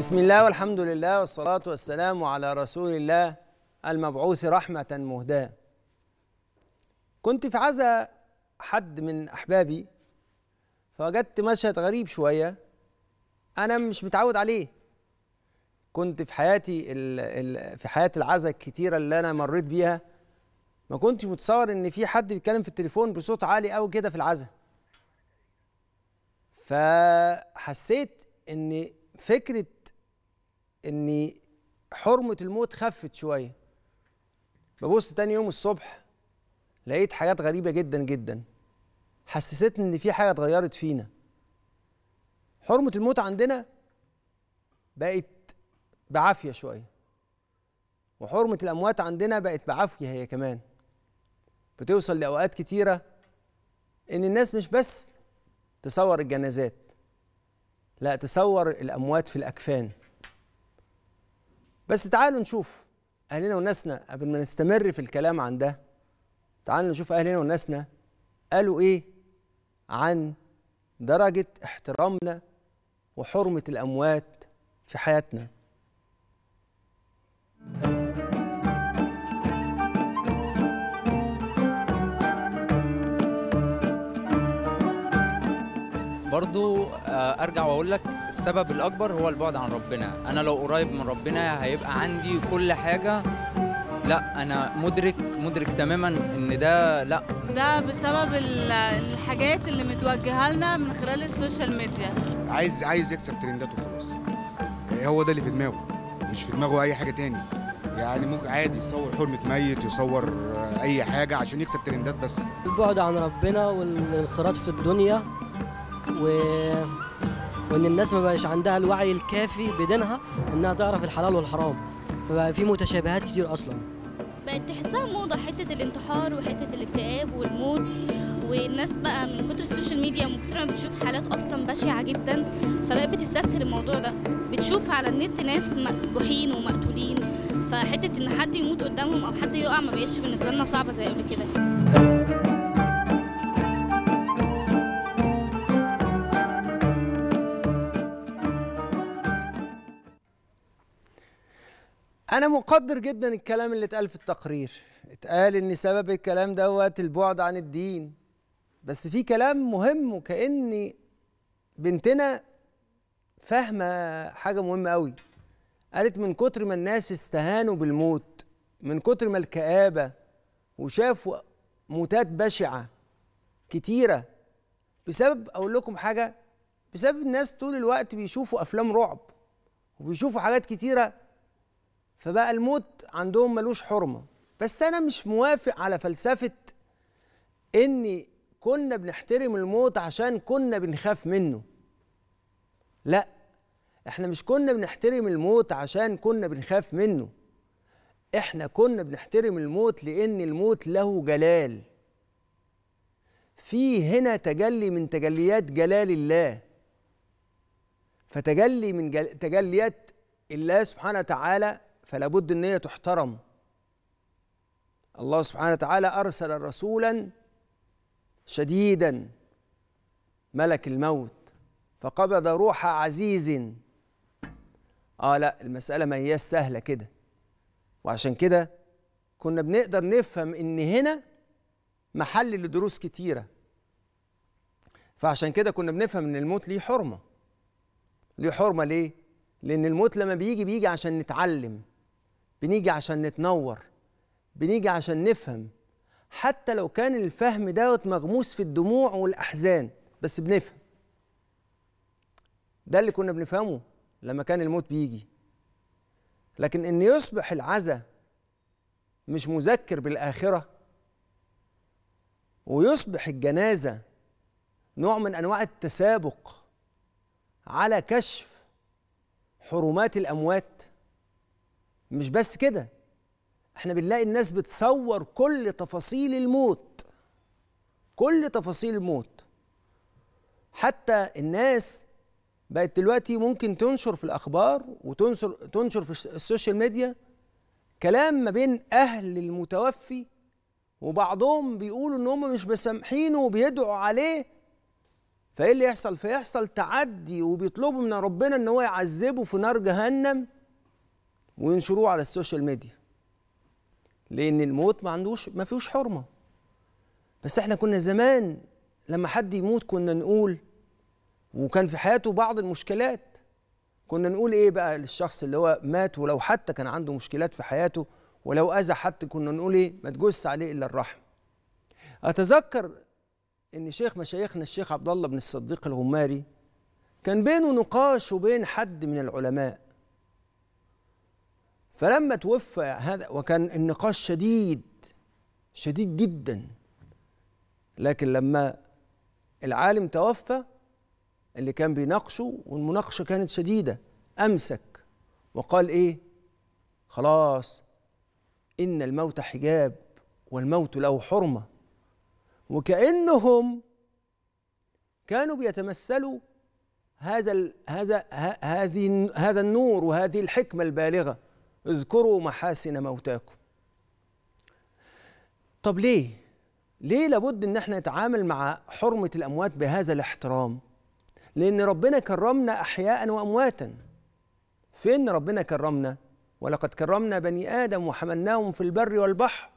بسم الله والحمد لله والصلاة والسلام على رسول الله المبعوث رحمة مهداة كنت في عزا حد من أحبابي فوجدت مشهد غريب شوية أنا مش متعود عليه كنت في حياتي في حياة العزا الكتيرة اللي أنا مريت بيها ما كنتش متصور إن في حد بيتكلم في التليفون بصوت عالي أوي كده في العزا فحسيت إن فكرة ان حرمه الموت خفت شويه ببص تاني يوم الصبح لقيت حاجات غريبه جدا جدا حسستني ان في حاجه اتغيرت فينا حرمه الموت عندنا بقت بعافيه شويه وحرمه الاموات عندنا بقت بعافيه هي كمان بتوصل لاوقات كتيره ان الناس مش بس تصور الجنازات لا تصور الاموات في الاكفان بس تعالوا نشوف اهلنا وناسنا قبل ما نستمر في الكلام عن ده تعالوا نشوف اهلنا وناسنا قالوا ايه عن درجه احترامنا وحرمه الاموات في حياتنا thank you برضو آه، ارجع واقول لك السبب الاكبر هو البعد عن ربنا انا لو قريب من ربنا هيبقى عندي كل حاجه لا انا مدرك مدرك تماما ان ده لا ده بسبب الحاجات اللي متوجهه لنا من خلال السوشيال ميديا عايز عايز يكسب ترندات وخلاص إيه، هو ده اللي في دماغه مش في دماغه اي حاجه تاني يعني ممكن عادي يصور حرمه ميت يصور آه، اي حاجه عشان يكسب ترندات بس البعد عن ربنا والانخراط في الدنيا و... وان الناس ما بقاش عندها الوعي الكافي بدينها انها تعرف الحلال والحرام فبقى في متشابهات كتير اصلا بقت تحسها موضه حته الانتحار وحته الاكتئاب والموت والناس بقى من كتر السوشيال ميديا ومن كتر ما بتشوف حالات اصلا بشعه جدا فبقت بتستسهل الموضوع ده بتشوف على النت ناس مذبوحين ومقتولين فحته ان حد يموت قدامهم او حد يقع ما بقتش بالنسبه لنا صعبه زي قبل كده انا مقدر جدا الكلام اللي اتقال في التقرير اتقال ان سبب الكلام دوت البعد عن الدين بس في كلام مهم وكأن بنتنا فاهمه حاجه مهمه قوي قالت من كتر ما الناس استهانوا بالموت من كتر ما الكآبه وشافوا موتات بشعه كتيره بسبب اقول لكم حاجه بسبب الناس طول الوقت بيشوفوا افلام رعب وبيشوفوا حاجات كتيره فبقى الموت عندهم ملوش حرمه بس انا مش موافق على فلسفه إني كنا بنحترم الموت عشان كنا بنخاف منه لا احنا مش كنا بنحترم الموت عشان كنا بنخاف منه احنا كنا بنحترم الموت لان الموت له جلال في هنا تجلي من تجليات جلال الله فتجلي من جل... تجليات الله سبحانه وتعالى فلا بد ان هي تحترم الله سبحانه وتعالى ارسل رسولا شديدا ملك الموت فقبض روح عزيز اه لا المساله ما هي سهله كده وعشان كده كنا بنقدر نفهم ان هنا محل لدروس كتيره فعشان كده كنا بنفهم ان الموت ليه حرمه ليه حرمه ليه لان الموت لما بيجي بيجي عشان نتعلم بنيجي عشان نتنور بنيجي عشان نفهم حتى لو كان الفهم دوت مغموس في الدموع والأحزان بس بنفهم ده اللي كنا بنفهمه لما كان الموت بيجي لكن ان يصبح العزا مش مذكر بالاخره ويصبح الجنازه نوع من انواع التسابق على كشف حرمات الاموات مش بس كده احنا بنلاقي الناس بتصور كل تفاصيل الموت كل تفاصيل الموت حتى الناس بقت دلوقتي ممكن تنشر في الاخبار وتنشر تنشر في السوشيال ميديا كلام ما بين اهل المتوفي وبعضهم بيقولوا ان هم مش مسامحينه وبيدعوا عليه فايه اللي يحصل فيحصل تعدي وبيطلبوا من ربنا ان هو يعذبه في نار جهنم وينشروه على السوشيال ميديا لان الموت ما عندوش ما فيهوش حرمه بس احنا كنا زمان لما حد يموت كنا نقول وكان في حياته بعض المشكلات كنا نقول ايه بقى للشخص اللي هو مات ولو حتى كان عنده مشكلات في حياته ولو اذى حد كنا نقول ايه ما تجوزش عليه الا الرحم اتذكر ان شيخ مشايخنا الشيخ عبد الله بن الصديق الغماري كان بينه نقاش وبين حد من العلماء فلما توفى هذا وكان النقاش شديد شديد جدا لكن لما العالم توفى اللي كان بيناقشه والمناقشه كانت شديده امسك وقال ايه خلاص ان الموت حجاب والموت له حرمه وكانهم كانوا بيتمثلوا هذا ال هذا هذه هذا النور وهذه الحكمه البالغه اذكروا محاسن موتاكم طب ليه ليه لابد ان احنا نتعامل مع حرمه الاموات بهذا الاحترام لان ربنا كرمنا احياء وامواتا فين ربنا كرمنا ولقد كرمنا بني ادم وحملناهم في البر والبحر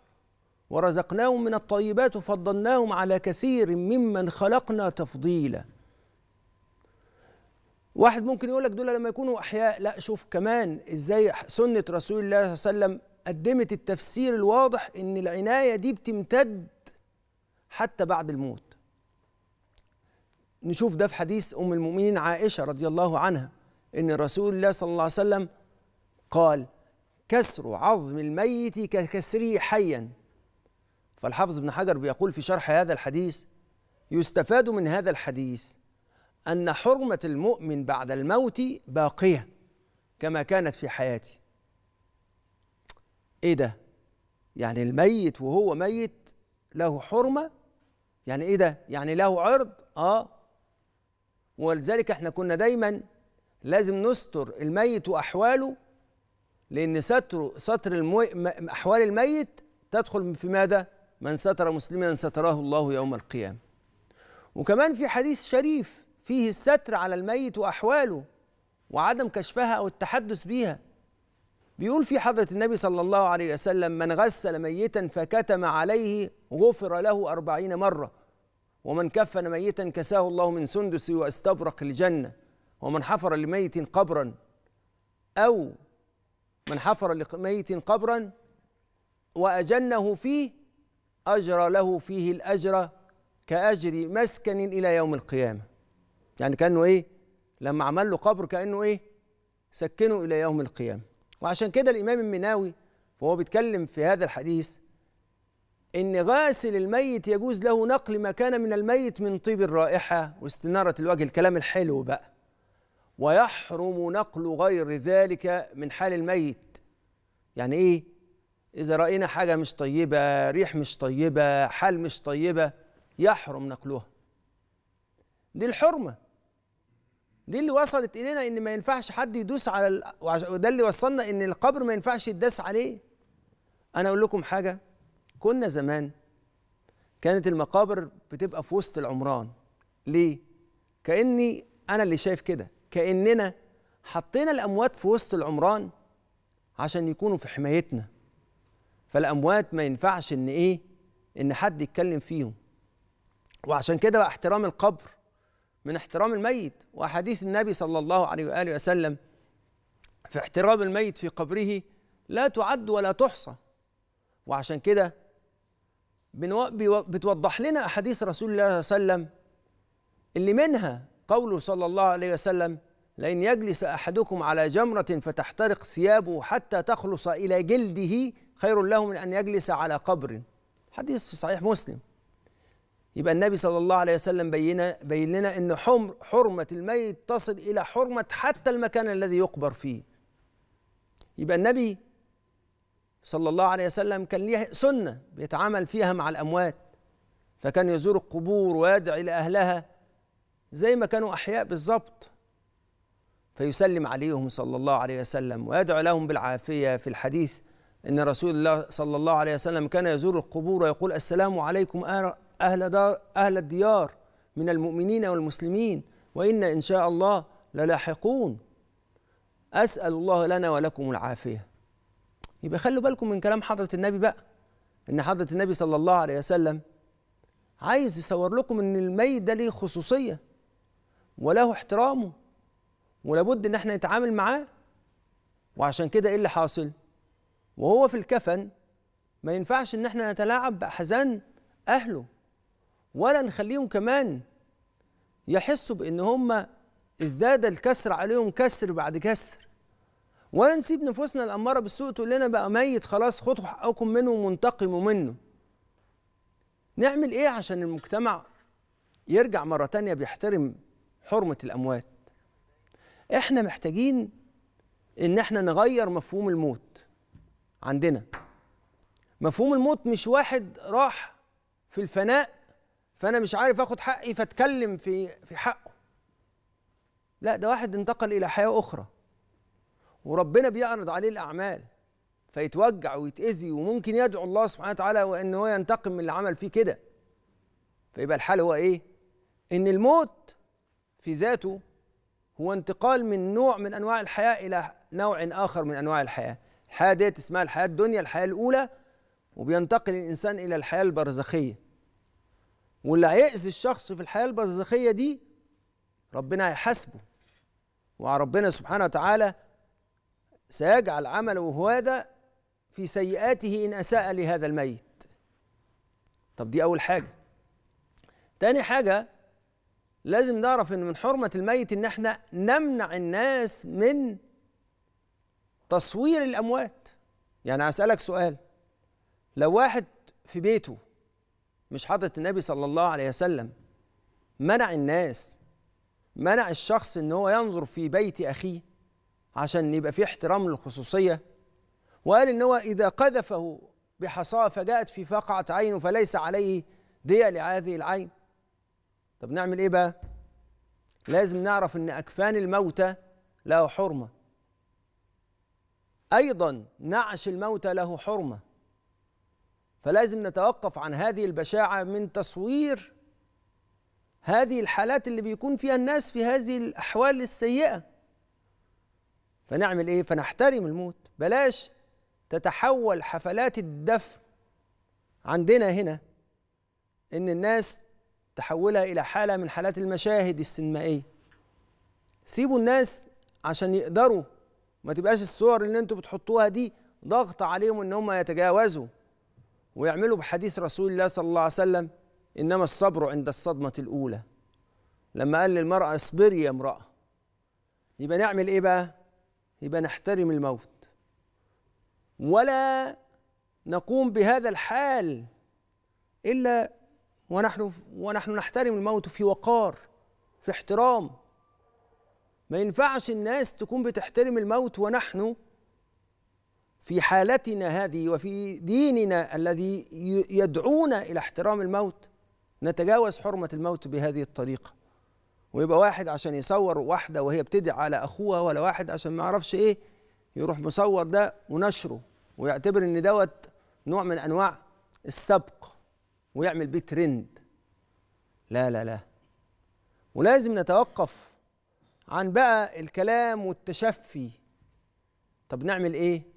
ورزقناهم من الطيبات وفضلناهم على كثير ممن خلقنا تفضيلا واحد ممكن يقول لك دول لما يكونوا احياء لا شوف كمان ازاي سنه رسول الله صلى الله عليه وسلم قدمت التفسير الواضح ان العنايه دي بتمتد حتى بعد الموت نشوف ده في حديث ام المؤمنين عائشه رضي الله عنها ان رسول الله صلى الله عليه وسلم قال كسر عظم الميت ككسره حيا فالحافظ ابن حجر بيقول في شرح هذا الحديث يستفاد من هذا الحديث أن حرمة المؤمن بعد الموت باقية كما كانت في حياتي إيه ده؟ يعني الميت وهو ميت له حرمة يعني إيه ده؟ يعني له عرض؟ آه ولذلك احنا كنا دايما لازم نستر الميت وأحواله لأن ستر ستر أحوال الميت تدخل في ماذا؟ من ستر مسلما ستراه الله يوم القيامة وكمان في حديث شريف فيه الستر على الميت وأحواله وعدم كشفها أو التحدث بيها بيقول في حضرة النبي صلى الله عليه وسلم من غسل ميتا فكتم عليه غفر له أربعين مرة ومن كفن ميتا كساه الله من سندس واستبرق الجنة ومن حفر لميت قبرا أو من حفر لميت قبرا وأجنه فيه أجرى له فيه الأجر كأجر مسكن إلى يوم القيامة يعني كانه ايه لما عمل له قبر كانه ايه سكنه الى يوم القيامه وعشان كده الامام المناوي وهو بيتكلم في هذا الحديث ان غاسل الميت يجوز له نقل ما كان من الميت من طيب الرائحه واستناره الوجه الكلام الحلو بقى ويحرم نقل غير ذلك من حال الميت يعني ايه اذا راينا حاجه مش طيبه ريح مش طيبه حال مش طيبه يحرم نقلها دي الحرمه دي اللي وصلت الينا ان ما ينفعش حد يدوس على ال... وده اللي وصلنا ان القبر ما ينفعش يداس عليه انا اقول لكم حاجه كنا زمان كانت المقابر بتبقى في وسط العمران ليه كاني انا اللي شايف كده كاننا حطينا الاموات في وسط العمران عشان يكونوا في حمايتنا فالاموات ما ينفعش ان ايه ان حد يتكلم فيهم وعشان كده بقى احترام القبر من احترام الميت وأحاديث النبي صلى الله عليه وآله وسلم في احترام الميت في قبره لا تعد ولا تحصى وعشان كده بتوضح لنا أحاديث رسول الله صلى الله عليه وسلم اللي منها قوله صلى الله عليه وسلم لأن يجلس أحدكم على جمرة فتحترق ثيابه حتى تخلص إلى جلده خير له من أن يجلس على قبر حديث في صحيح مسلم يبقى النبي صلى الله عليه وسلم بين بين لنا ان حمر حرمه الميت تصل الى حرمه حتى المكان الذي يقبر فيه يبقى النبي صلى الله عليه وسلم كان ليه سنه بيتعامل فيها مع الاموات فكان يزور القبور ويدعي لاهلها زي ما كانوا احياء بالظبط فيسلم عليهم صلى الله عليه وسلم ويدعو لهم بالعافيه في الحديث ان رسول الله صلى الله عليه وسلم كان يزور القبور ويقول السلام عليكم أهل, دار أهل الديار من المؤمنين والمسلمين وإنا إن شاء الله للاحقون أسأل الله لنا ولكم العافية يبقى خلوا بالكم من كلام حضرة النبي بقى إن حضرة النبي صلى الله عليه وسلم عايز يصور لكم إن الميت ده ليه خصوصية وله احترامه ولابد إن احنا نتعامل معاه وعشان كده إيه اللي حاصل؟ وهو في الكفن ما ينفعش إن احنا نتلاعب بأحزان أهله ولا نخليهم كمان يحسوا بان هم ازداد الكسر عليهم كسر بعد كسر ولا نسيب نفوسنا الاماره بالسوء تقول لنا بقى ميت خلاص خدوا حقكم منه وانتقموا منه نعمل ايه عشان المجتمع يرجع مره تانية بيحترم حرمه الاموات احنا محتاجين ان احنا نغير مفهوم الموت عندنا مفهوم الموت مش واحد راح في الفناء فانا مش عارف اخد حقي فاتكلم في في حقه لا ده واحد انتقل الى حياه اخرى وربنا بيعرض عليه الاعمال فيتوجع ويتاذي وممكن يدعو الله سبحانه وتعالى وان هو ينتقم من اللي عمل فيه كده فيبقى الحال هو ايه ان الموت في ذاته هو انتقال من نوع من انواع الحياه الى نوع اخر من انواع الحياه الحياه ديت اسمها الحياه الدنيا الحياه الاولى وبينتقل الانسان الى الحياه البرزخيه واللي هيأذي الشخص في الحياة البرزخية دي ربنا هيحاسبه وربنا سبحانه وتعالى سيجعل عمله هذا في سيئاته إن أساء لهذا الميت طب دي أول حاجة تاني حاجة لازم نعرف إن من حرمة الميت إن إحنا نمنع الناس من تصوير الأموات يعني هسألك سؤال لو واحد في بيته مش حضرة النبي صلى الله عليه وسلم منع الناس منع الشخص ان هو ينظر في بيت اخيه عشان يبقى فيه احترام للخصوصية وقال ان هو اذا قذفه بحصاه فجاءت في فقعة عينه فليس عليه دية لهذه العين طب نعمل ايه بقى لازم نعرف ان اكفان الموتى له حرمه ايضا نعش الموتى له حرمه فلازم نتوقف عن هذه البشاعة من تصوير هذه الحالات اللي بيكون فيها الناس في هذه الأحوال السيئة فنعمل إيه؟ فنحترم الموت بلاش تتحول حفلات الدفن عندنا هنا إن الناس تحولها إلى حالة من حالات المشاهد السينمائية سيبوا الناس عشان يقدروا ما تبقاش الصور اللي انتوا بتحطوها دي ضغط عليهم ان هم يتجاوزوا ويعملوا بحديث رسول الله صلى الله عليه وسلم إنما الصبر عند الصدمة الأولى لما قال للمرأة اصبري يا امرأة يبقى نعمل إيه بقى؟ يبقى نحترم الموت ولا نقوم بهذا الحال إلا ونحن ونحن نحترم الموت في وقار في احترام ما ينفعش الناس تكون بتحترم الموت ونحن في حالتنا هذه وفي ديننا الذي يدعونا الى احترام الموت نتجاوز حرمه الموت بهذه الطريقه ويبقى واحد عشان يصور واحده وهي بتدعي على اخوها ولا واحد عشان ما يعرفش ايه يروح مصور ده ونشره ويعتبر ان دوت نوع من انواع السبق ويعمل بيه ترند لا لا لا ولازم نتوقف عن بقى الكلام والتشفي طب نعمل ايه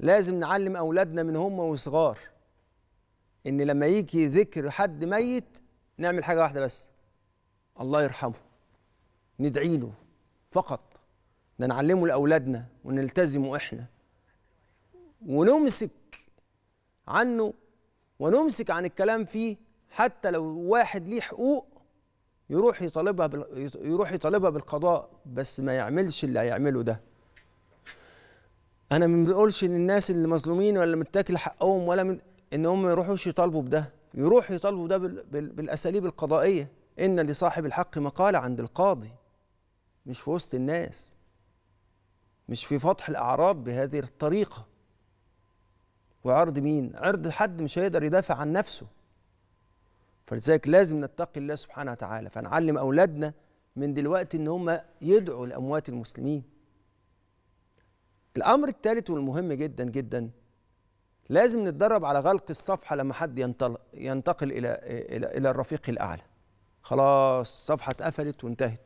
لازم نعلم أولادنا من هم وصغار إن لما يجي ذكر حد ميت نعمل حاجة واحدة بس الله يرحمه ندعي له فقط ده نعلمه لأولادنا ونلتزمه إحنا ونمسك عنه ونمسك عن الكلام فيه حتى لو واحد ليه حقوق يروح يطالبها يروح يطالبها بالقضاء بس ما يعملش اللي هيعمله ده انا ما بقولش للناس اللي مظلومين ولا متاكل حقهم ولا من ان هم ما يروحوش يطالبوا بده يروحوا يطالبوا ده بالاساليب القضائيه ان لصاحب الحق مقاله عند القاضي مش في وسط الناس مش في فتح الاعراض بهذه الطريقه وعرض مين عرض حد مش هيقدر يدافع عن نفسه فلذلك لازم نتقي الله سبحانه وتعالى فنعلم اولادنا من دلوقتي ان هم يدعوا لاموات المسلمين الامر الثالث والمهم جدا جدا لازم نتدرب على غلق الصفحه لما حد ينتقل, الى الى الى الرفيق الاعلى خلاص الصفحه اتقفلت وانتهت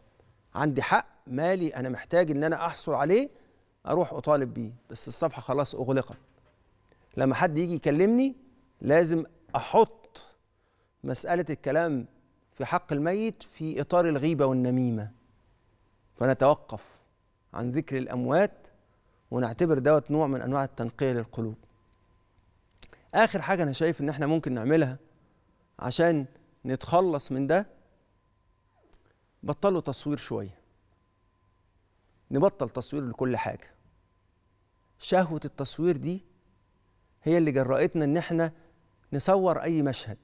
عندي حق مالي انا محتاج ان انا احصل عليه اروح اطالب بيه بس الصفحه خلاص اغلقت لما حد يجي يكلمني لازم احط مساله الكلام في حق الميت في اطار الغيبه والنميمه فنتوقف عن ذكر الاموات ونعتبر دوت نوع من انواع التنقيه للقلوب اخر حاجه انا شايف ان احنا ممكن نعملها عشان نتخلص من ده بطلوا تصوير شويه نبطل تصوير لكل حاجه شهوه التصوير دي هي اللي جرأتنا ان احنا نصور اي مشهد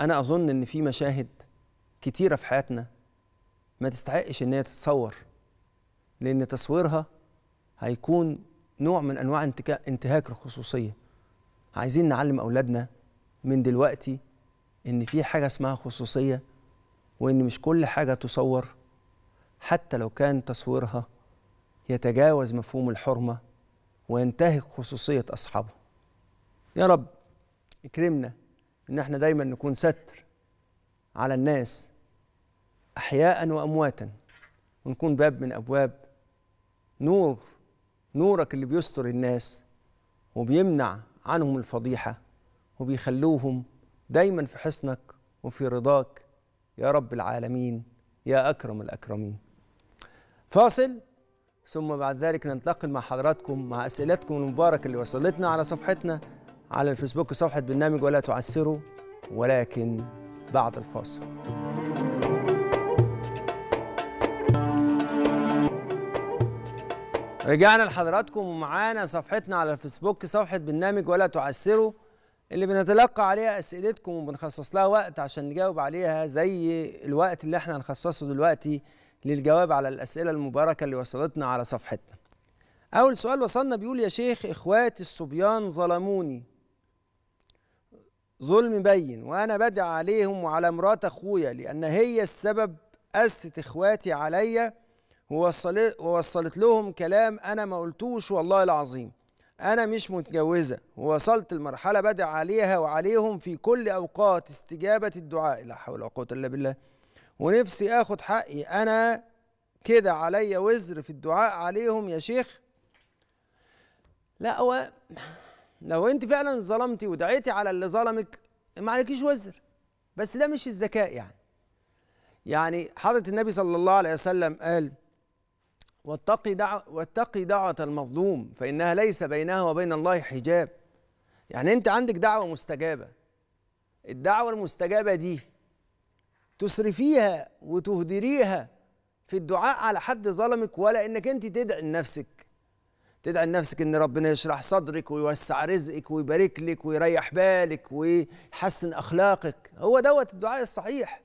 انا اظن ان في مشاهد كتيره في حياتنا ما تستحقش ان هي تتصور لأن تصويرها هيكون نوع من أنواع انتهاك الخصوصية عايزين نعلم أولادنا من دلوقتي إن في حاجة اسمها خصوصية وإن مش كل حاجة تصور حتى لو كان تصويرها يتجاوز مفهوم الحرمة وينتهك خصوصية أصحابه يا رب اكرمنا إن احنا دايما نكون ستر على الناس أحياء وأمواتا ونكون باب من أبواب نور نورك اللي بيستر الناس وبيمنع عنهم الفضيحة وبيخلوهم دايما في حسنك وفي رضاك يا رب العالمين يا أكرم الأكرمين فاصل ثم بعد ذلك ننتقل مع حضراتكم مع أسئلتكم المباركة اللي وصلتنا على صفحتنا على الفيسبوك صفحة برنامج ولا تعسروا ولكن بعد الفاصل رجعنا لحضراتكم ومعانا صفحتنا على الفيسبوك صفحة برنامج ولا تعسروا اللي بنتلقى عليها أسئلتكم وبنخصص لها وقت عشان نجاوب عليها زي الوقت اللي احنا هنخصصه دلوقتي للجواب على الأسئلة المباركة اللي وصلتنا على صفحتنا أول سؤال وصلنا بيقول يا شيخ إخواتي الصبيان ظلموني ظلم بين وأنا بدعي عليهم وعلى مرات أخويا لأن هي السبب أست إخواتي عليا ووصلت, ووصلت لهم كلام أنا ما قلتوش والله العظيم أنا مش متجوزة ووصلت المرحلة بدع عليها وعليهم في كل أوقات استجابة الدعاء لا حول ولا قوة إلا بالله ونفسي آخد حقي أنا كده عليا وزر في الدعاء عليهم يا شيخ لا هو لو أنت فعلا ظلمتي ودعيتي على اللي ظلمك ما عليكيش وزر بس ده مش الذكاء يعني يعني حضرة النبي صلى الله عليه وسلم قال واتقي دعوة, واتقي دعوة المظلوم فإنها ليس بينها وبين الله حجاب يعني أنت عندك دعوة مستجابة الدعوة المستجابة دي تسرفيها وتهدريها في الدعاء على حد ظلمك ولا انك انت تدعي لنفسك تدعي لنفسك ان ربنا يشرح صدرك ويوسع رزقك ويبارك لك ويريح بالك ويحسن اخلاقك هو دوت الدعاء الصحيح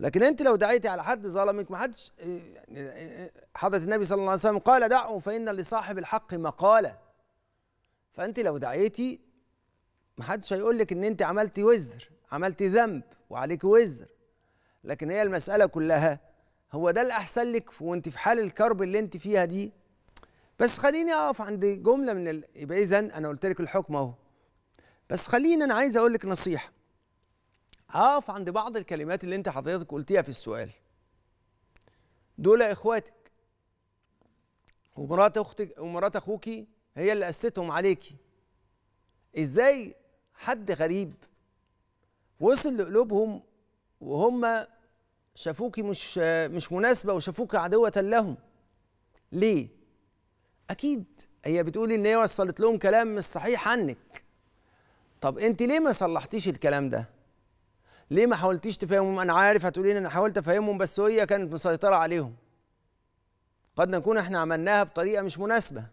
لكن انت لو دعيتي على حد ظلمك ما حدش إيه، يعني، إيه، حضره النبي صلى الله عليه وسلم قال دعه فان لصاحب الحق مقاله فانت لو دعيتي ما حدش هيقول لك ان انت عملتي وزر عملتي ذنب وعليك وزر لكن هي المساله كلها هو ده الاحسن لك وانت في حال الكرب اللي انت فيها دي بس خليني اقف عند جمله من ال... يبقى اذا انا قلت لك الحكم اهو بس خليني انا عايز اقول لك نصيحه اقف عند بعض الكلمات اللي انت حضرتك قلتيها في السؤال دول اخواتك ومرات اختك ومرات اخوكي هي اللي اسستهم عليكي ازاي حد غريب وصل لقلوبهم وهم شافوكي مش مش مناسبه وشافوك عدوه لهم ليه اكيد هي بتقول ان هي وصلت لهم كلام مش صحيح عنك طب انت ليه ما صلحتيش الكلام ده ليه ما حاولتيش تفهمهم انا عارف هتقولي لي انا حاولت افهمهم بس هي كانت مسيطره عليهم قد نكون احنا عملناها بطريقه مش مناسبه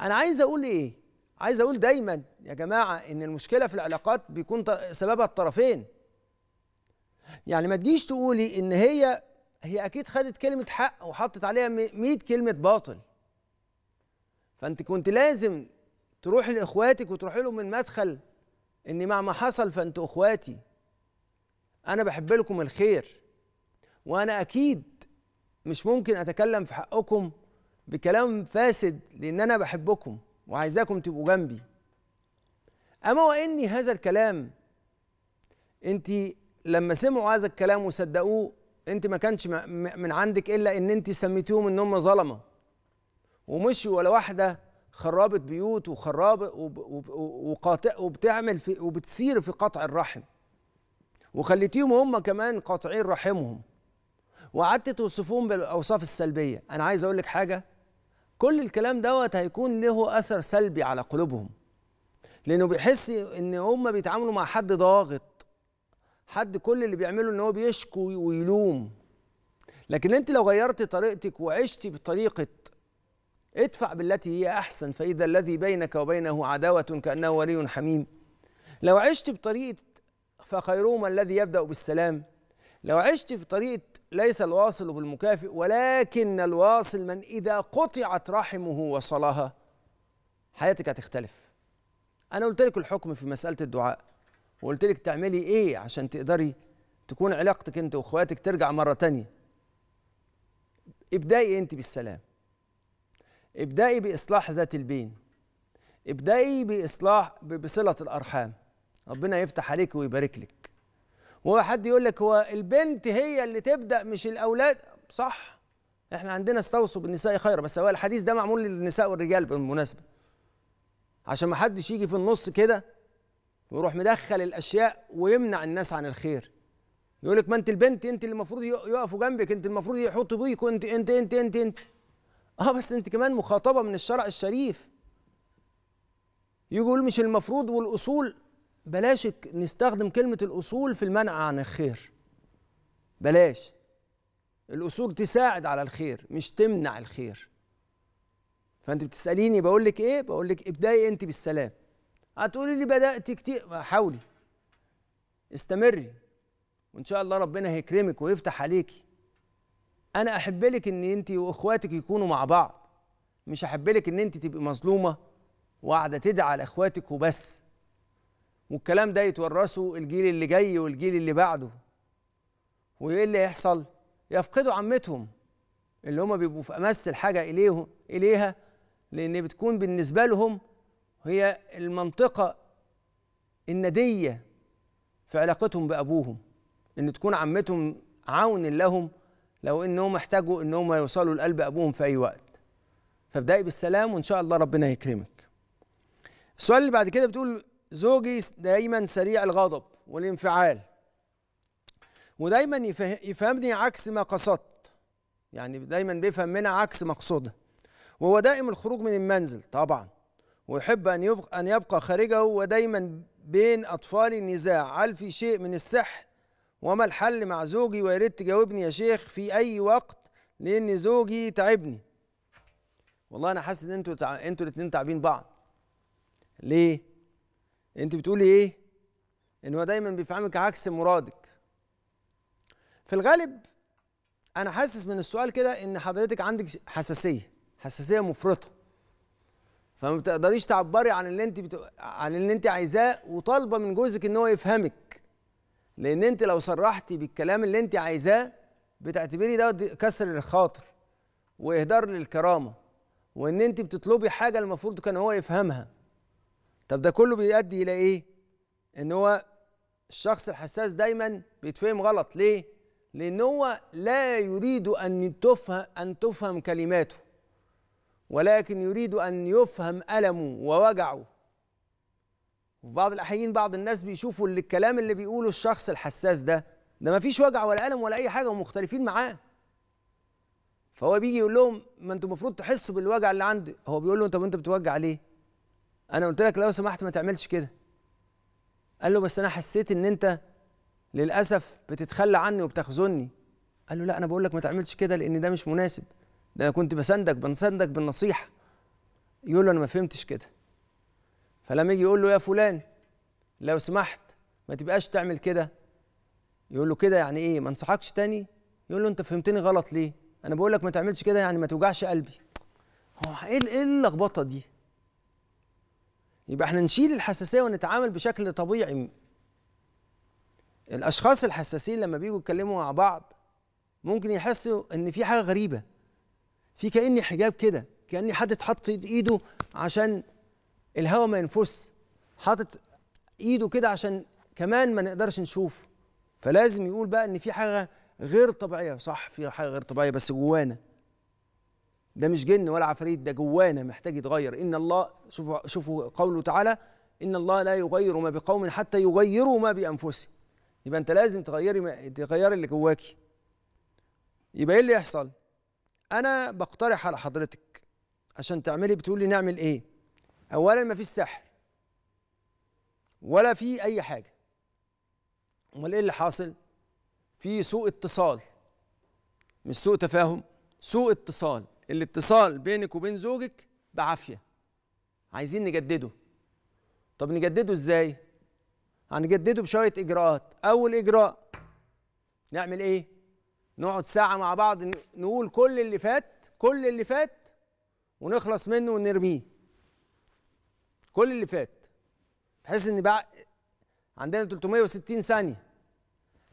انا عايز اقول ايه عايز اقول دايما يا جماعه ان المشكله في العلاقات بيكون سببها الطرفين يعني ما تجيش تقولي ان هي هي اكيد خدت كلمه حق وحطت عليها 100 كلمه باطل فانت كنت لازم تروحي لاخواتك وتروحي لهم من مدخل ان مع ما حصل فانتوا اخواتي انا بحب لكم الخير وانا اكيد مش ممكن اتكلم في حقكم بكلام فاسد لان انا بحبكم وعايزاكم تبقوا جنبي اما واني هذا الكلام انت لما سمعوا هذا الكلام وصدقوه انت ما كانش من عندك الا ان انت سميتيهم ان هم ظلمه ومشي ولا واحده خربت بيوت وخرابه وبتعمل في وبتسير في قطع الرحم وخليتيهم هم كمان قاطعين رحمهم وقعدت توصفهم بالاوصاف السلبيه انا عايز اقول لك حاجه كل الكلام دوت هيكون له اثر سلبي على قلوبهم لانه بيحس ان هم بيتعاملوا مع حد ضاغط حد كل اللي بيعمله ان هو بيشكو ويلوم لكن انت لو غيرت طريقتك وعشتي بطريقه ادفع بالتي هي احسن فاذا الذي بينك وبينه عداوه كانه ولي حميم لو عشت بطريقه فخيرهما الذي يبدأ بالسلام لو عشت في طريقة ليس الواصل بالمكافئ ولكن الواصل من إذا قطعت رحمه وصلها حياتك هتختلف أنا قلت لك الحكم في مسألة الدعاء وقلت لك تعملي إيه عشان تقدري تكون علاقتك أنت وإخواتك ترجع مرة تانية ابدأي أنت بالسلام ابدأي بإصلاح ذات البين ابدأي بإصلاح بصلة الأرحام ربنا يفتح عليك ويبارك لك وهو حد يقول لك هو البنت هي اللي تبدا مش الاولاد صح احنا عندنا استوصوا بالنساء خيرا بس هو الحديث ده معمول للنساء والرجال بالمناسبه عشان ما حدش يجي في النص كده ويروح مدخل الاشياء ويمنع الناس عن الخير يقول لك ما انت البنت انت اللي المفروض يقفوا جنبك انت المفروض يحطوا بيك وانت انت انت انت انت اه بس انت كمان مخاطبه من الشرع الشريف يقول مش المفروض والاصول بلاش نستخدم كلمة الأصول في المنع عن الخير بلاش الأصول تساعد على الخير مش تمنع الخير فأنت بتسأليني بقول لك إيه؟ بقول لك ابدأي أنت بالسلام هتقولي لي بدأت كتير حاولي استمري وإن شاء الله ربنا هيكرمك ويفتح عليكي أنا أحب لك إن أنت وإخواتك يكونوا مع بعض مش أحب لك إن أنت تبقي مظلومة وقاعدة تدعي على إخواتك وبس والكلام ده يتورثه الجيل اللي جاي والجيل اللي بعده وايه اللي يحصل يفقدوا عمتهم اللي هم بيبقوا في امس الحاجه اليهم اليها لان بتكون بالنسبه لهم هي المنطقه النديه في علاقتهم بابوهم ان تكون عمتهم عون لهم لو انهم احتاجوا انهم يوصلوا لقلب ابوهم في اي وقت فابدأي بالسلام وان شاء الله ربنا يكرمك السؤال اللي بعد كده بتقول زوجي دايما سريع الغضب والانفعال ودايما يفهمني عكس ما قصدت يعني دايما بيفهم منها عكس مقصوده وهو دائم الخروج من المنزل طبعا ويحب ان يبقى ان يبقى خارجه ودايما بين اطفالي النزاع هل في شيء من السحر وما الحل مع زوجي ويا ريت تجاوبني يا شيخ في اي وقت لان زوجي تعبني والله انا حاسس ان انتوا تع... انتوا الاثنين تعبين بعض ليه انت بتقولي ايه ان هو دايما بيفهمك عكس مرادك في الغالب انا حاسس من السؤال كده ان حضرتك عندك حساسيه حساسيه مفرطه فما بتقدريش تعبري عن اللي انت بت... عن اللي انت عايزاه وطالبه من جوزك ان هو يفهمك لان انت لو صرحتي بالكلام اللي انت عايزاه بتعتبري ده كسر للخاطر واهدار للكرامه وان انت بتطلبي حاجه المفروض كان هو يفهمها طب ده كله بيؤدي الى ايه ان هو الشخص الحساس دايما بيتفهم غلط ليه لان هو لا يريد ان تفهم ان تفهم كلماته ولكن يريد ان يفهم المه ووجعه وفي بعض الاحيان بعض الناس بيشوفوا اللي الكلام اللي بيقوله الشخص الحساس ده ده ما فيش وجع ولا الم ولا اي حاجه ومختلفين معاه فهو بيجي يقول لهم ما انتم المفروض تحسوا بالوجع اللي عندي هو بيقول له طب انت بتوجع ليه انا قلت لك لو سمحت ما تعملش كده قال له بس انا حسيت ان انت للاسف بتتخلى عني وبتخزني قال له لا انا بقول لك ما تعملش كده لان ده مش مناسب ده انا كنت بسندك بنسندك بالنصيحه يقول له انا ما فهمتش كده فلما يجي يقول له يا فلان لو سمحت ما تبقاش تعمل كده يقول له كده يعني ايه ما انصحكش تاني يقول له انت فهمتني غلط ليه انا بقول لك ما تعملش كده يعني ما توجعش قلبي هو ايه ايه اللخبطه دي يبقى احنا نشيل الحساسيه ونتعامل بشكل طبيعي الاشخاص الحساسين لما بيجوا يتكلموا مع بعض ممكن يحسوا ان في حاجه غريبه في كاني حجاب كده كاني حد اتحط ايده عشان الهواء ما ينفس حاطط ايده كده عشان كمان ما نقدرش نشوف فلازم يقول بقى ان في حاجه غير طبيعيه صح في حاجه غير طبيعيه بس جوانا ده مش جن ولا عفاريت ده جوانا محتاج يتغير ان الله شوفوا شوفوا قوله تعالى ان الله لا يغير ما بقوم حتى يغيروا ما بانفسهم يبقى انت لازم تغيري تغيري اللي جواكي يبقى ايه اللي يحصل انا بقترح على حضرتك عشان تعملي بتقولي نعمل ايه اولا ما فيش سحر ولا في اي حاجه امال ايه اللي حاصل في سوء اتصال مش سوء تفاهم سوء اتصال الاتصال بينك وبين زوجك بعافيه عايزين نجدده طب نجدده ازاي هنجدده بشويه اجراءات اول اجراء نعمل ايه نقعد ساعه مع بعض نقول كل اللي فات كل اللي فات ونخلص منه ونرميه كل اللي فات بحيث ان بقى عندنا 360 ثانيه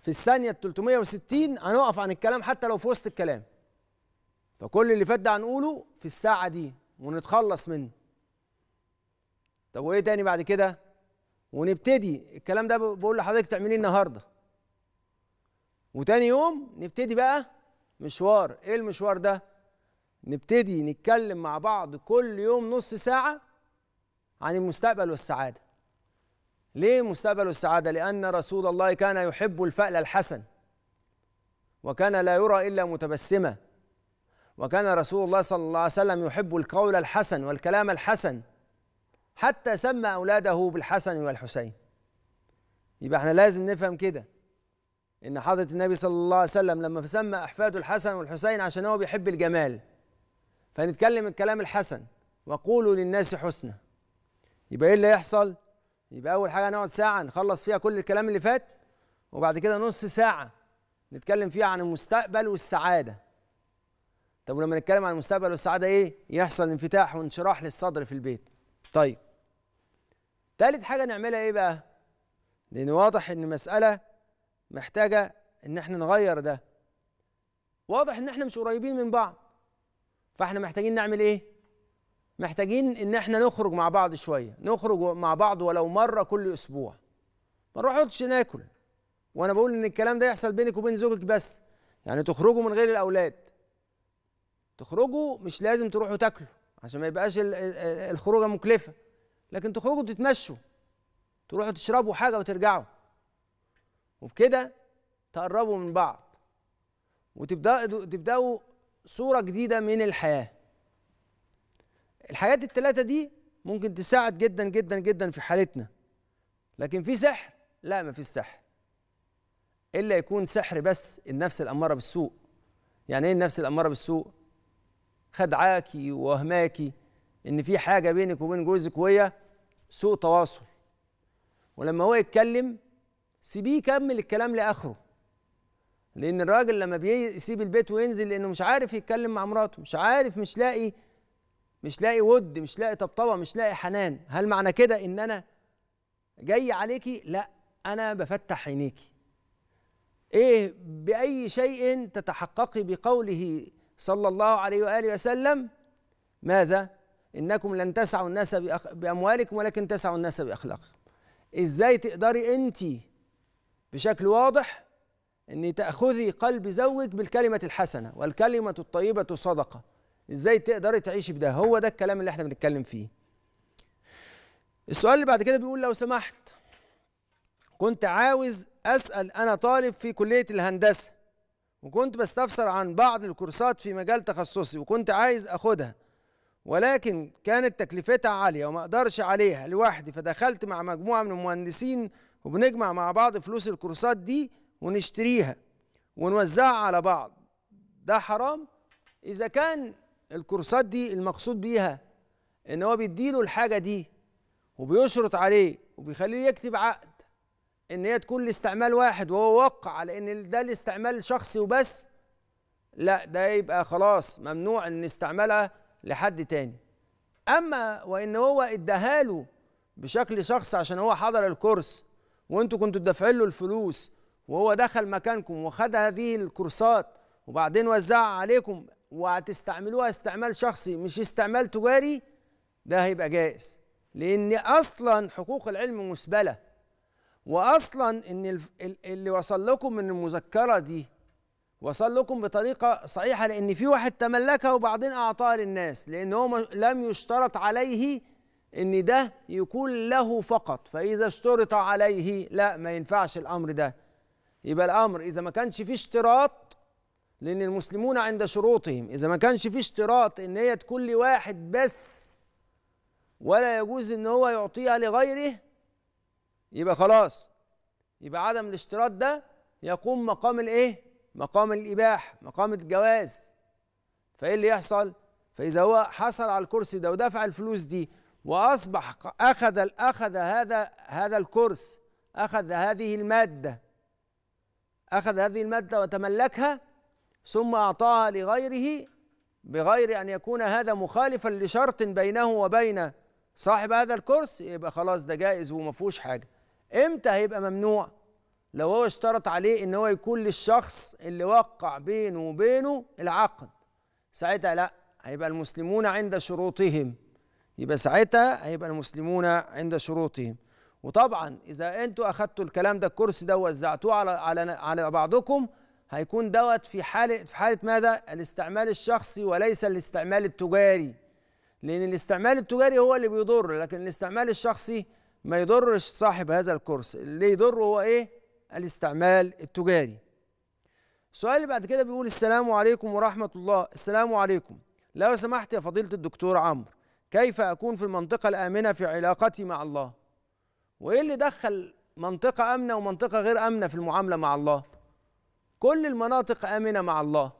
في الثانيه ال 360 هنقف عن الكلام حتى لو في وسط الكلام فكل اللي فات ده هنقوله في الساعة دي ونتخلص منه طب وايه تاني بعد كده ونبتدي الكلام ده بقول لحضرتك تعمليه النهارده وتاني يوم نبتدي بقى مشوار ايه المشوار ده نبتدي نتكلم مع بعض كل يوم نص ساعة عن المستقبل والسعادة ليه المستقبل والسعادة لأن رسول الله كان يحب الفأل الحسن وكان لا يرى إلا متبسمًا وكان رسول الله صلى الله عليه وسلم يحب القول الحسن والكلام الحسن حتى سمى أولاده بالحسن والحسين يبقى احنا لازم نفهم كده إن حضرة النبي صلى الله عليه وسلم لما سمى أحفاده الحسن والحسين عشان هو بيحب الجمال فنتكلم الكلام الحسن وقولوا للناس حسنى يبقى إيه اللي يحصل يبقى أول حاجة نقعد ساعة نخلص فيها كل الكلام اللي فات وبعد كده نص ساعة نتكلم فيها عن المستقبل والسعادة طب ولما نتكلم عن المستقبل والسعاده ايه يحصل انفتاح وانشراح للصدر في البيت طيب ثالث حاجه نعملها ايه بقى لان واضح ان المساله محتاجه ان احنا نغير ده واضح ان احنا مش قريبين من بعض فاحنا محتاجين نعمل ايه محتاجين ان احنا نخرج مع بعض شويه نخرج مع بعض ولو مره كل اسبوع ما نروحش ناكل وانا بقول ان الكلام ده يحصل بينك وبين زوجك بس يعني تخرجوا من غير الاولاد تخرجوا مش لازم تروحوا تاكلوا عشان ما يبقاش الخروجه مكلفه لكن تخرجوا تتمشوا تروحوا تشربوا حاجه وترجعوا وبكده تقربوا من بعض وتبداوا تبداوا صوره جديده من الحياه الحاجات الثلاثه دي ممكن تساعد جدا جدا جدا في حالتنا لكن في سحر لا ما فيش سحر الا يكون سحر بس النفس الاماره بالسوء يعني ايه النفس الاماره بالسوء خدعاكي ووهماكي ان في حاجه بينك وبين جوزك وهي سوء تواصل ولما هو يتكلم سيبيه يكمل الكلام لاخره لان الراجل لما بيسيب البيت وينزل لانه مش عارف يتكلم مع مراته مش عارف مش لاقي مش لاقي ود مش لاقي طبطبه مش لاقي حنان هل معنى كده ان انا جاي عليكي لا انا بفتح عينيكي ايه باي شيء تتحققي بقوله صلى الله عليه واله وسلم ماذا؟ انكم لن تسعوا الناس باموالكم ولكن تسعوا الناس باخلاقكم. ازاي تقدري انت بشكل واضح ان تاخذي قلب زوجك بالكلمه الحسنه والكلمه الطيبه صدقه. ازاي تقدري تعيشي بده؟ هو ده الكلام اللي احنا بنتكلم فيه. السؤال اللي بعد كده بيقول لو سمحت كنت عاوز اسال انا طالب في كليه الهندسه وكنت بستفسر عن بعض الكورسات في مجال تخصصي وكنت عايز اخدها ولكن كانت تكلفتها عاليه وما اقدرش عليها لوحدي فدخلت مع مجموعه من المهندسين وبنجمع مع بعض فلوس الكورسات دي ونشتريها ونوزعها على بعض ده حرام اذا كان الكورسات دي المقصود بيها ان هو بيديله الحاجه دي وبيشرط عليه وبيخليه يكتب عقد ان هي تكون لاستعمال واحد وهو وقع على ان ده لاستعمال شخصي وبس لا ده يبقى خلاص ممنوع ان استعملها لحد تاني اما وان هو اداها له بشكل شخصي عشان هو حضر الكورس وانتوا كنتوا تدفعين له الفلوس وهو دخل مكانكم وخد هذه الكورسات وبعدين وزعها عليكم وهتستعملوها استعمال شخصي مش استعمال تجاري ده هيبقى جائز لان اصلا حقوق العلم مسبله واصلا ان اللي وصل لكم من المذكره دي وصل لكم بطريقه صحيحه لان في واحد تملكها وبعدين اعطاها للناس لان هو لم يشترط عليه ان ده يكون له فقط فاذا اشترط عليه لا ما ينفعش الامر ده يبقى الامر اذا ما كانش فيه اشتراط لان المسلمون عند شروطهم اذا ما كانش فيه اشتراط ان هي تكون لواحد بس ولا يجوز ان هو يعطيها لغيره يبقى خلاص يبقى عدم الاشتراط ده يقوم مقام الايه مقام الاباحه مقام الجواز فايه اللي يحصل فاذا هو حصل على الكرسي ده ودفع الفلوس دي واصبح اخذ اخذ هذا هذا الكرسي اخذ هذه الماده اخذ هذه الماده وتملكها ثم اعطاها لغيره بغير ان يكون هذا مخالفا لشرط بينه وبين صاحب هذا الكرسي يبقى خلاص ده جائز وما فيهوش حاجه امتى هيبقى ممنوع لو هو اشترط عليه ان هو يكون للشخص اللي وقع بينه وبينه العقد ساعتها لا هيبقى المسلمون عند شروطهم يبقى ساعتها هيبقى المسلمون عند شروطهم وطبعا اذا انتوا اخذتوا الكلام ده الكرسي ده ووزعتوه على على على بعضكم هيكون دوت في حاله في حاله ماذا؟ الاستعمال الشخصي وليس الاستعمال التجاري لان الاستعمال التجاري هو اللي بيضر لكن الاستعمال الشخصي ما يضرش صاحب هذا الكورس اللي يضره هو ايه الاستعمال التجاري السؤال اللي بعد كده بيقول السلام عليكم ورحمة الله السلام عليكم لو سمحت يا فضيلة الدكتور عمرو كيف أكون في المنطقة الآمنة في علاقتي مع الله وإيه اللي دخل منطقة آمنة ومنطقة غير آمنة في المعاملة مع الله كل المناطق آمنة مع الله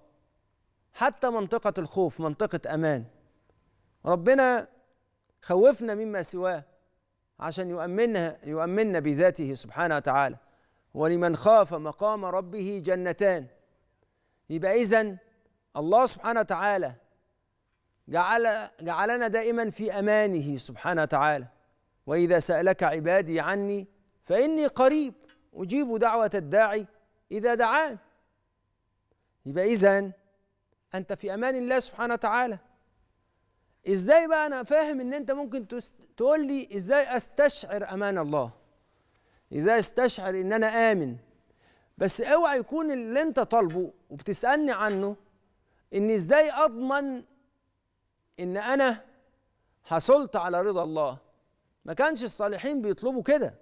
حتى منطقة الخوف منطقة أمان ربنا خوفنا مما سواه عشان يؤمنها يؤمننا بذاته سبحانه وتعالى ولمن خاف مقام ربه جنتان يبقى إذا الله سبحانه وتعالى جعل جعلنا دائما في أمانه سبحانه وتعالى وإذا سألك عبادي عني فإني قريب أجيب دعوة الداعي إذا دعان يبقى إذا أنت في أمان الله سبحانه وتعالى ازاي بقى انا فاهم ان انت ممكن تقول لي ازاي استشعر امان الله ازاي استشعر ان انا امن بس اوعى يكون اللي انت طالبه وبتسالني عنه ان ازاي اضمن ان انا حصلت على رضا الله ما كانش الصالحين بيطلبوا كده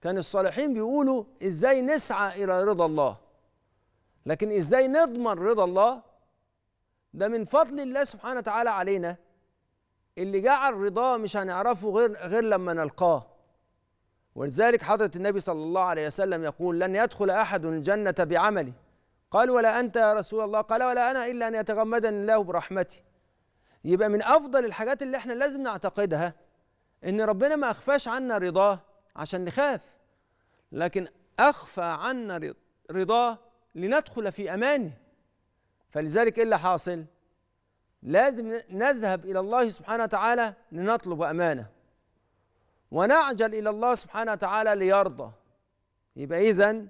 كان الصالحين بيقولوا ازاي نسعى الى رضا الله لكن ازاي نضمن رضا الله ده من فضل الله سبحانه وتعالى علينا اللي جعل رضاه مش هنعرفه غير غير لما نلقاه ولذلك حضرة النبي صلى الله عليه وسلم يقول لن يدخل أحد الجنة بعمله قال ولا أنت يا رسول الله قال ولا أنا إلا أن يتغمدني الله برحمتي يبقى من أفضل الحاجات اللي احنا لازم نعتقدها إن ربنا ما أخفاش عنا رضاه عشان نخاف لكن أخفى عنا رضاه لندخل في أمانه فلذلك إيه اللي حاصل؟ لازم نذهب إلى الله سبحانه وتعالى لنطلب أمانة ونعجل إلى الله سبحانه وتعالى ليرضى يبقى إذا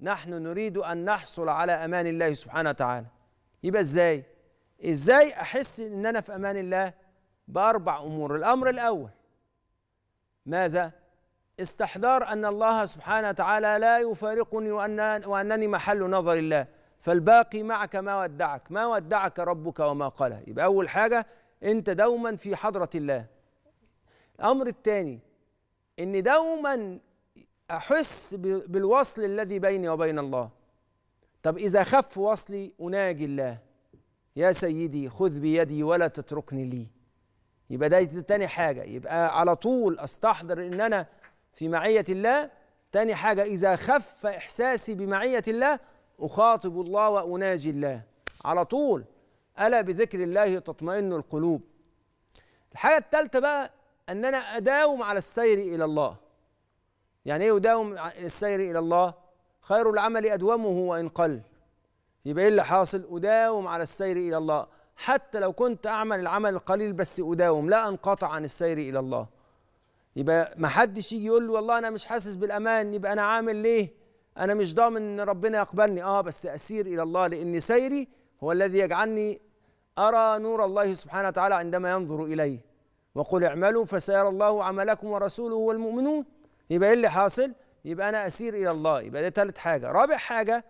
نحن نريد أن نحصل على أمان الله سبحانه وتعالى يبقى إزاي؟ إزاي أحس إن أنا في أمان الله؟ بأربع أمور الأمر الأول ماذا؟ استحضار أن الله سبحانه وتعالى لا يفارقني وأن وأنني محل نظر الله فالباقي معك ما ودعك ما ودعك ربك وما قال يبقى أول حاجة أنت دوما في حضرة الله الأمر الثاني أني دوما أحس بالوصل الذي بيني وبين الله طب إذا خف وصلي أناجي الله يا سيدي خذ بيدي ولا تتركني لي يبقى ده تاني حاجة يبقى على طول أستحضر أن أنا في معية الله تاني حاجة إذا خف إحساسي بمعية الله أخاطب الله وأناجي الله على طول ألا بذكر الله تطمئن القلوب الحاجة الثالثة بقى أن أنا أداوم على السير إلى الله يعني إيه أداوم السير إلى الله خير العمل أدومه وإن قل يبقى إيه اللي حاصل أداوم على السير إلى الله حتى لو كنت أعمل العمل القليل بس أداوم لا أنقطع عن السير إلى الله يبقى ما حدش يجي يقول لي والله أنا مش حاسس بالأمان يبقى أنا عامل ليه انا مش ضامن ان ربنا يقبلني اه بس اسير الى الله لان سيري هو الذي يجعلني ارى نور الله سبحانه وتعالى عندما ينظر اليه وقل اعملوا فسيرى الله عملكم ورسوله والمؤمنون يبقى ايه اللي حاصل يبقى انا اسير الى الله يبقى ده ثالث حاجه رابع حاجه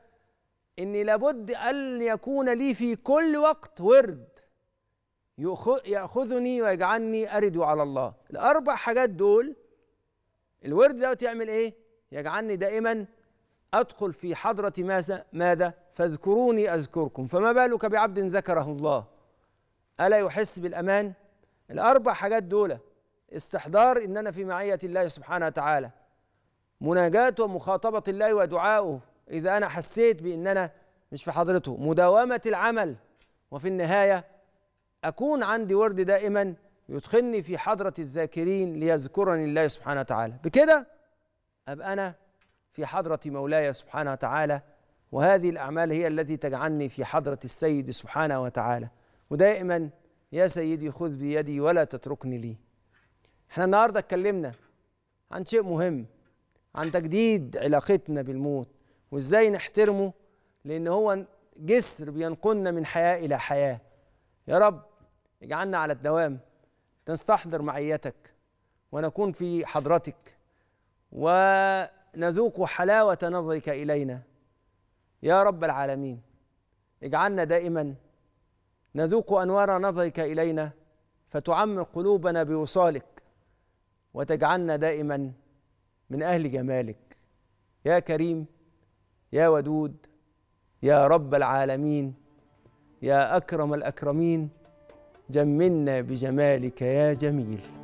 اني لابد ان يكون لي في كل وقت ورد ياخذني ويجعلني ارد على الله الاربع حاجات دول الورد دوت يعمل ايه يجعلني دائما أدخل في حضرة ماذا ماذا فاذكروني أذكركم فما بالك بعبد ذكره الله ألا يحس بالأمان الأربع حاجات دول استحضار إن أنا في معية الله سبحانه وتعالى مناجاة ومخاطبة الله ودعائه إذا أنا حسيت بإن أنا مش في حضرته مداومة العمل وفي النهاية أكون عندي ورد دائما يدخلني في حضرة الذاكرين ليذكرني الله سبحانه وتعالى بكده أبقى أنا في حضرة مولاي سبحانه وتعالى وهذه الأعمال هي التي تجعلني في حضرة السيد سبحانه وتعالى ودائما يا سيدي خذ بيدي ولا تتركني لي احنا النهاردة اتكلمنا عن شيء مهم عن تجديد علاقتنا بالموت وازاي نحترمه لأن هو جسر بينقلنا من حياة إلى حياة يا رب اجعلنا على الدوام نستحضر معيتك ونكون في حضرتك و نذوق حلاوه نظرك الينا يا رب العالمين اجعلنا دائما نذوق انوار نظرك الينا فتعمر قلوبنا بوصالك وتجعلنا دائما من اهل جمالك يا كريم يا ودود يا رب العالمين يا اكرم الاكرمين جملنا بجمالك يا جميل